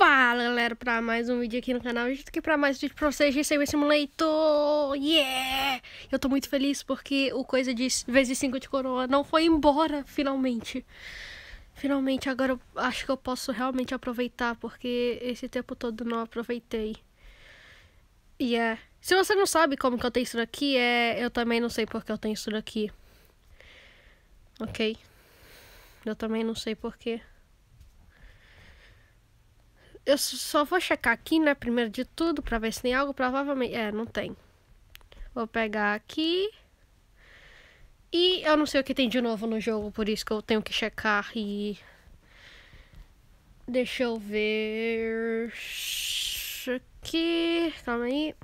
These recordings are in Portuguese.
Fala galera, pra mais um vídeo aqui no canal, eu tô aqui pra mais um vídeo pra vocês, de esse Simulator, yeah! Eu tô muito feliz porque o coisa de vezes 5 de coroa não foi embora, finalmente. Finalmente, agora eu acho que eu posso realmente aproveitar, porque esse tempo todo não aproveitei. E yeah. é... Se você não sabe como que eu tenho isso daqui, é... eu também não sei porque eu tenho isso daqui. Ok? Eu também não sei porque eu só vou checar aqui, né? Primeiro de tudo, pra ver se tem algo. Provavelmente. É, não tem. Vou pegar aqui. E eu não sei o que tem de novo no jogo, por isso que eu tenho que checar e. Deixa eu ver. Aqui. Calma aí.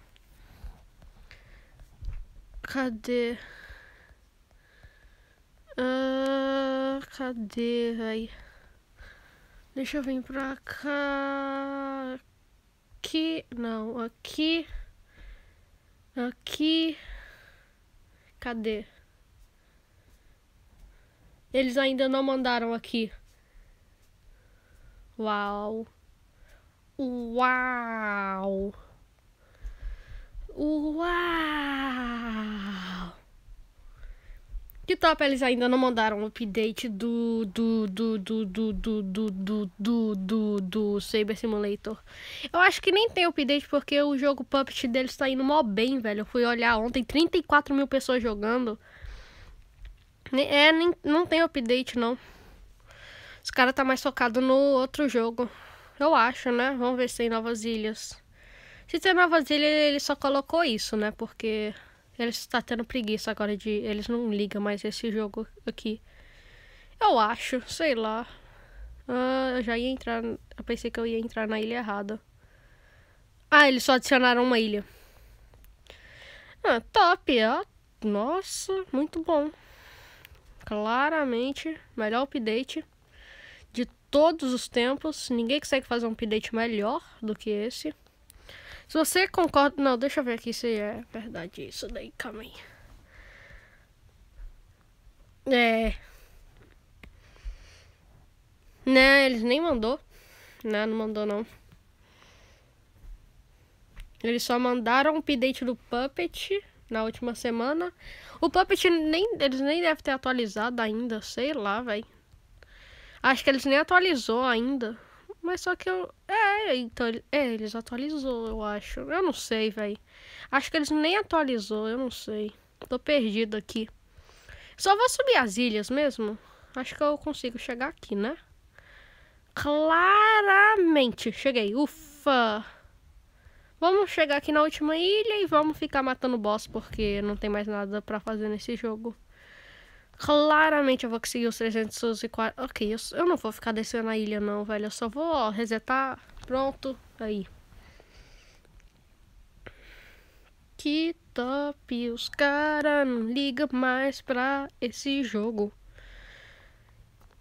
Cadê? Uh, cadê, velho? Deixa eu vir pra cá. Aqui. Não, aqui. Aqui. Cadê? Eles ainda não mandaram aqui. Uau. Uau. Uau. Que top, eles ainda não mandaram o update do do do do do do do do do do, do Saber Simulator. Eu acho que nem tem update porque o jogo Puppet deles tá indo mó bem, velho. Eu fui olhar ontem, 34 mil pessoas jogando. É, nem, não tem update, não. Os cara tá mais focado no outro jogo. Eu acho, né? Vamos ver se tem novas ilhas. Se tem novas ilhas, ele só colocou isso, né? Porque... Eles estão tá tendo preguiça agora de. Eles não ligam mais esse jogo aqui. Eu acho, sei lá. Uh, eu já ia entrar. Eu pensei que eu ia entrar na ilha errada. Ah, eles só adicionaram uma ilha. Ah, top, ó. Nossa, muito bom. Claramente, melhor update de todos os tempos. Ninguém consegue fazer um update melhor do que esse. Se você concorda. Não, deixa eu ver aqui se é verdade isso daí, calma aí. É. Né, eles nem mandou. Né, não mandou não. Eles só mandaram o update do Puppet na última semana. O Puppet nem. Eles nem devem ter atualizado ainda, sei lá, velho. Acho que eles nem atualizou ainda. Mas só que eu. É, então. É, eles atualizou, eu acho. Eu não sei, velho. Acho que eles nem atualizou, eu não sei. Tô perdido aqui. Só vou subir as ilhas mesmo. Acho que eu consigo chegar aqui, né? Claramente. Cheguei. Ufa! Vamos chegar aqui na última ilha e vamos ficar matando boss porque não tem mais nada para fazer nesse jogo. Claramente eu vou conseguir os 340. Ok, eu, eu não vou ficar descendo a ilha, não, velho. Eu só vou ó, resetar. Pronto. Aí. Que top. Os cara não liga mais pra esse jogo.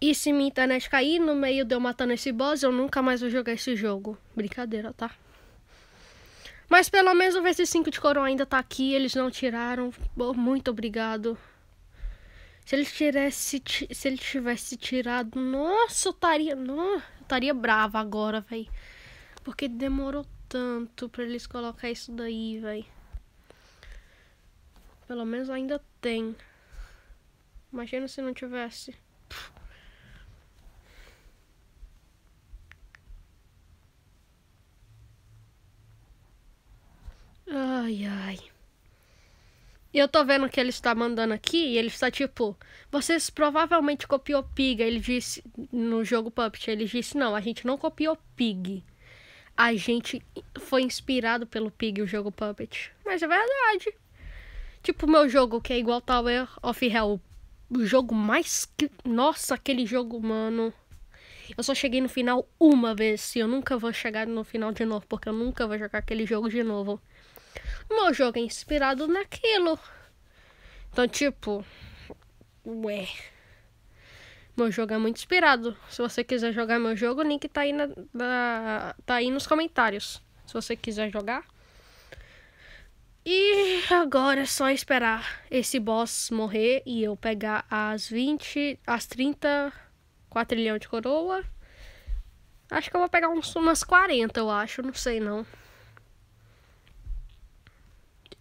E se minha internet cair no meio de eu matando esse boss, eu nunca mais vou jogar esse jogo. Brincadeira, tá? Mas pelo menos o VC5 de coroa ainda tá aqui. Eles não tiraram. Muito obrigado. Se ele tivesse, se ele tivesse tirado, nossa, eu estaria, não, estaria brava agora, véi. Porque demorou tanto para eles colocar isso daí, véi. Pelo menos ainda tem. Imagina se não tivesse. Ai, ai. E eu tô vendo que ele está mandando aqui e ele está tipo: vocês provavelmente copiou Pig. Ele disse no jogo Puppet: ele disse, não, a gente não copiou Pig. A gente foi inspirado pelo Pig, o jogo Puppet. Mas é verdade. Tipo, meu jogo que é igual Tower é of Hell. O jogo mais. Que... Nossa, aquele jogo, mano. Eu só cheguei no final uma vez. E eu nunca vou chegar no final de novo. Porque eu nunca vou jogar aquele jogo de novo meu jogo é inspirado naquilo. Então, tipo, ué. Meu jogo é muito inspirado. Se você quiser jogar meu jogo, o link tá aí, na, na, tá aí nos comentários. Se você quiser jogar. E agora é só esperar esse boss morrer e eu pegar as 20, as 30 quatrilhão de coroa. Acho que eu vou pegar uns, umas 40, eu acho, não sei não.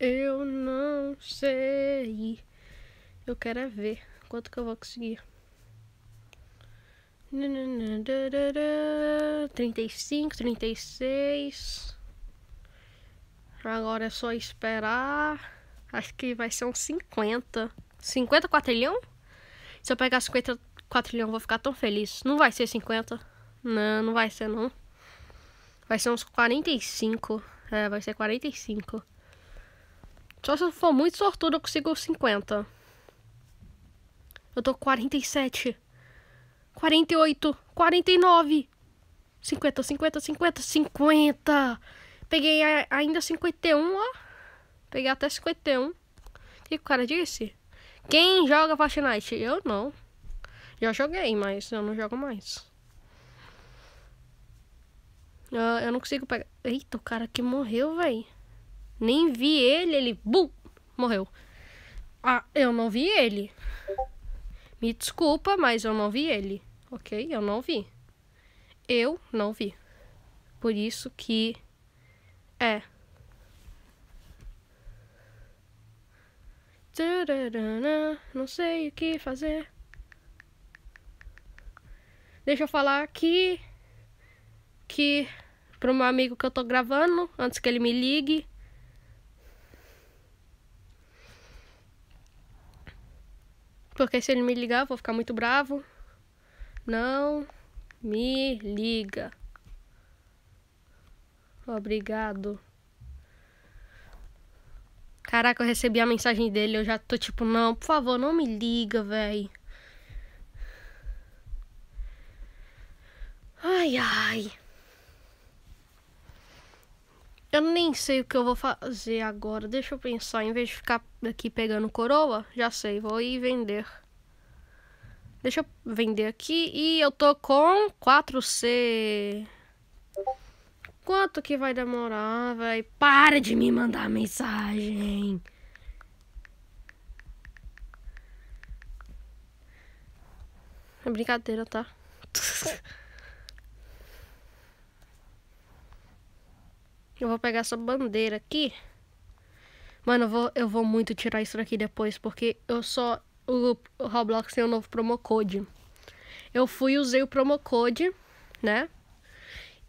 Eu não sei. Eu quero é ver quanto que eu vou conseguir. 35, 36. Agora é só esperar. Acho que vai ser uns 50. 50 quatrilhão? Se eu pegar 50 quatrilhão, vou ficar tão feliz. Não vai ser 50. Não, não vai ser não. Vai ser uns 45. É, vai ser 45. Só se eu for muito sortudo, eu consigo 50. Eu tô 47. 48. 49. 50, 50, 50, 50. Peguei ainda 51, ó. Peguei até 51. O que, que o cara disse? Quem joga Fortnite? Eu não. Já joguei, mas eu não jogo mais. Eu, ah, eu não consigo pegar. Eita, o cara que morreu, velho. Nem vi ele, ele bum, morreu. Ah, eu não vi ele. Me desculpa, mas eu não vi ele, ok? Eu não vi. Eu não vi. Por isso que é. Não sei o que fazer. Deixa eu falar aqui que para um amigo que eu tô gravando, antes que ele me ligue, Porque se ele me ligar, eu vou ficar muito bravo. Não me liga. Obrigado. Caraca, eu recebi a mensagem dele, eu já tô tipo, não, por favor, não me liga, velho. Ai, ai. Eu nem sei o que eu vou fazer agora. Deixa eu pensar. Em vez de ficar aqui pegando coroa, já sei, vou ir vender. Deixa eu vender aqui. E eu tô com 4C. Quanto que vai demorar, velho? Para de me mandar mensagem. É brincadeira, tá? Eu vou pegar essa bandeira aqui. Mano, eu vou, eu vou muito tirar isso daqui depois, porque eu só... O, o Roblox tem um novo promo code. Eu fui e usei o promo code, né?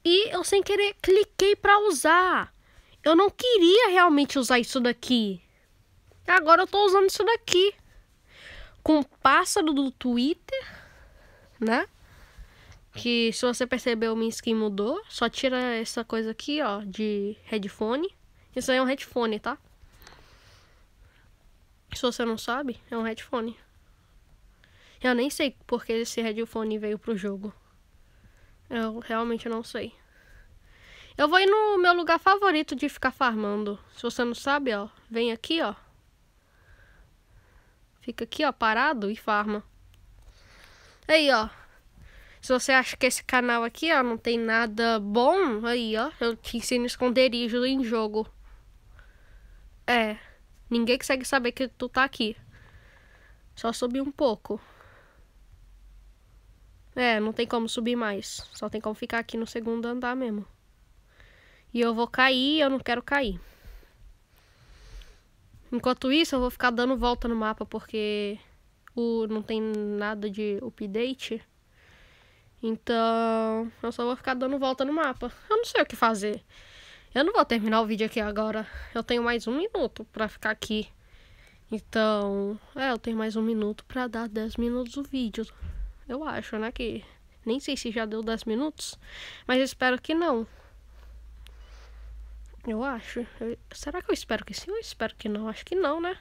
E eu sem querer cliquei pra usar. Eu não queria realmente usar isso daqui. Agora eu tô usando isso daqui. Com o pássaro do Twitter, né? Que se você percebeu, minha skin mudou. Só tira essa coisa aqui, ó, de headphone. Isso aí é um headphone, tá? Se você não sabe, é um headphone. Eu nem sei porque esse headphone veio pro jogo. Eu realmente não sei. Eu vou ir no meu lugar favorito de ficar farmando. Se você não sabe, ó, vem aqui, ó. Fica aqui, ó, parado e farma. Aí, ó. Se você acha que esse canal aqui, ó, não tem nada bom, aí, ó, eu te ensino esconderijo em jogo. É, ninguém consegue saber que tu tá aqui. Só subir um pouco. É, não tem como subir mais. Só tem como ficar aqui no segundo andar mesmo. E eu vou cair, eu não quero cair. Enquanto isso, eu vou ficar dando volta no mapa porque o não tem nada de update. Então, eu só vou ficar dando volta no mapa. Eu não sei o que fazer. Eu não vou terminar o vídeo aqui agora. Eu tenho mais um minuto pra ficar aqui. Então, é, eu tenho mais um minuto pra dar 10 minutos o vídeo. Eu acho, né, que... Nem sei se já deu 10 minutos, mas espero que não. Eu acho. Eu... Será que eu espero que sim ou espero que não? Acho que não, né?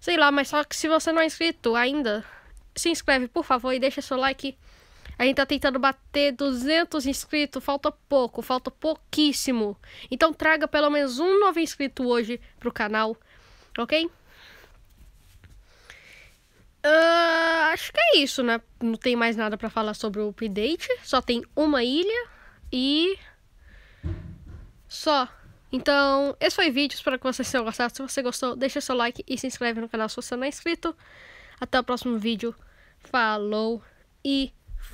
Sei lá, mas só que se você não é inscrito ainda, se inscreve, por favor, e deixa seu like. A gente tá tentando bater 200 inscritos, falta pouco, falta pouquíssimo. Então traga pelo menos um novo inscrito hoje pro canal, ok? Uh, acho que é isso, né? Não tem mais nada para falar sobre o update. Só tem uma ilha e... Só. Então, esse foi o vídeo. Espero que vocês tenham gostado. Se você gostou, deixa seu like e se inscreve no canal se você não é inscrito. Até o próximo vídeo. Falou e...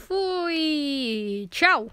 Fui! Tchau!